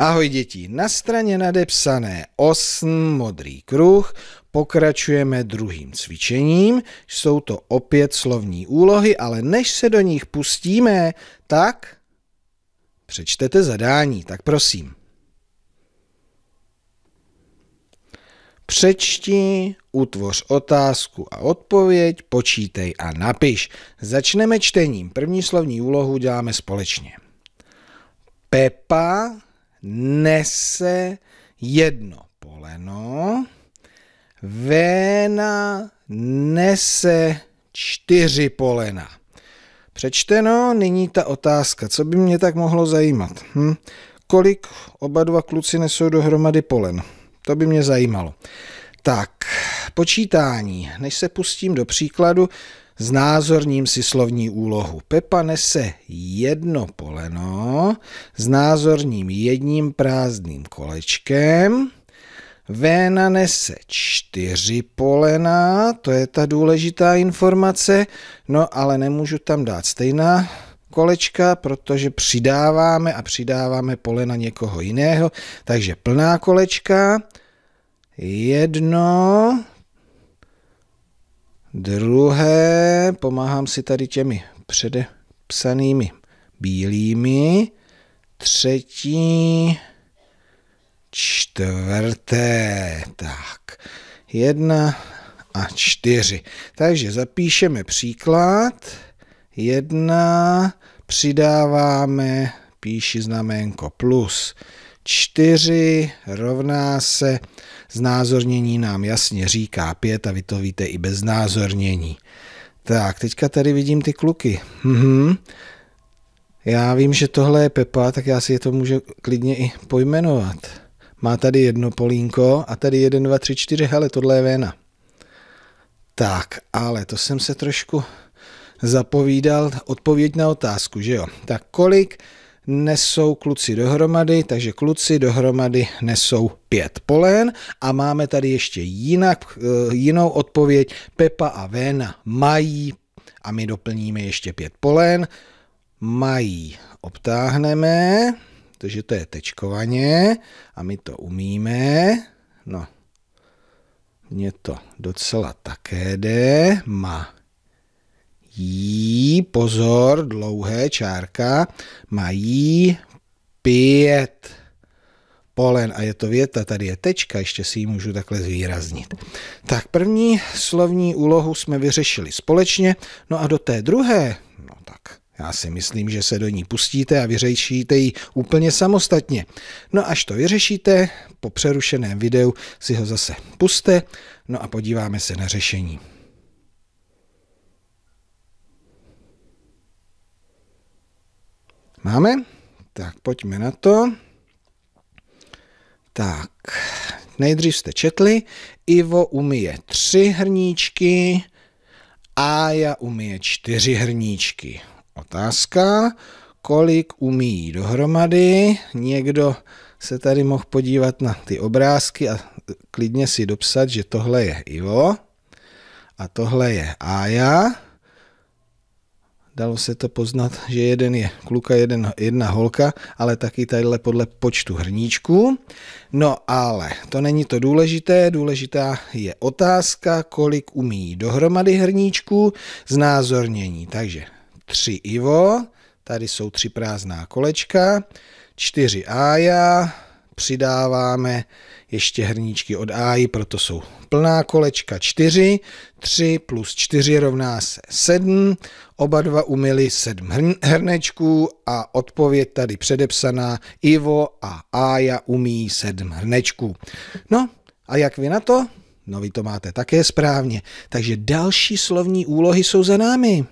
Ahoj děti, na straně nadepsané 8 modrý kruh pokračujeme druhým cvičením. Jsou to opět slovní úlohy, ale než se do nich pustíme, tak přečtete zadání, tak prosím. Přečti, utvoř otázku a odpověď, počítej a napiš. Začneme čtením. První slovní úlohu děláme společně. Pepa nese jedno poleno, Véna nese čtyři polena. Přečteno, nyní ta otázka, co by mě tak mohlo zajímat. Hm? Kolik oba dva kluci nesou dohromady polen? To by mě zajímalo. Tak, počítání. Než se pustím do příkladu, Znázorním si slovní úlohu. Pepa nese jedno poleno, znázorním jedním prázdným kolečkem. Véna nese čtyři polena, to je ta důležitá informace, no ale nemůžu tam dát stejná kolečka, protože přidáváme a přidáváme polena někoho jiného, takže plná kolečka, jedno, Druhé, pomáhám si tady těmi předepsanými bílými. Třetí, čtvrté. Tak, jedna a čtyři. Takže zapíšeme příklad. Jedna, přidáváme, píši znaménko plus. 4 rovná se znázornění nám jasně říká 5 a vy to víte i bez znázornění. Tak, teďka tady vidím ty kluky. Mhm. Já vím, že tohle je Pepa, tak já si je to můžu klidně i pojmenovat. Má tady jedno polínko a tady 1, 2, 3, 4, hele, tohle je Véna. Tak, ale to jsem se trošku zapovídal odpověď na otázku, že jo? Tak kolik nesou kluci dohromady, takže kluci dohromady nesou pět polen a máme tady ještě jinak, eh, jinou odpověď. Pepa a Vena mají a my doplníme ještě pět polen. Mají obtáhneme, takže to je tečkovaně a my to umíme. No, mně to docela také jde. Má jí, pozor, dlouhé čárka, mají pět polen a je to věta, tady je tečka, ještě si ji můžu takhle zvýraznit. Tak první slovní úlohu jsme vyřešili společně, no a do té druhé, no tak já si myslím, že se do ní pustíte a vyřešíte ji úplně samostatně. No až to vyřešíte, po přerušeném videu si ho zase puste, no a podíváme se na řešení. Máme? Tak pojďme na to. Tak, nejdřív jste četli, Ivo umije tři hrníčky, a já umije čtyři hrníčky. Otázka, kolik umí dohromady. Někdo se tady mohl podívat na ty obrázky a klidně si dopsat, že tohle je Ivo a tohle je Aja dalo se to poznat, že jeden je kluka, jeden, jedna holka, ale taky tadyhle podle počtu hrníčků. No ale to není to důležité, důležitá je otázka, kolik umí dohromady hrníčků znázornění. Takže 3 Ivo, tady jsou tři prázdná kolečka, 4 Aja, přidáváme ještě hrníčky od AI, proto jsou plná kolečka 4, 3 plus 4 rovná se 7, oba dva umyli 7 hrnečků a odpověď tady předepsaná Ivo a Aja umí 7 hrnečků. No a jak vy na to? No vy to máte také správně. Takže další slovní úlohy jsou za námi.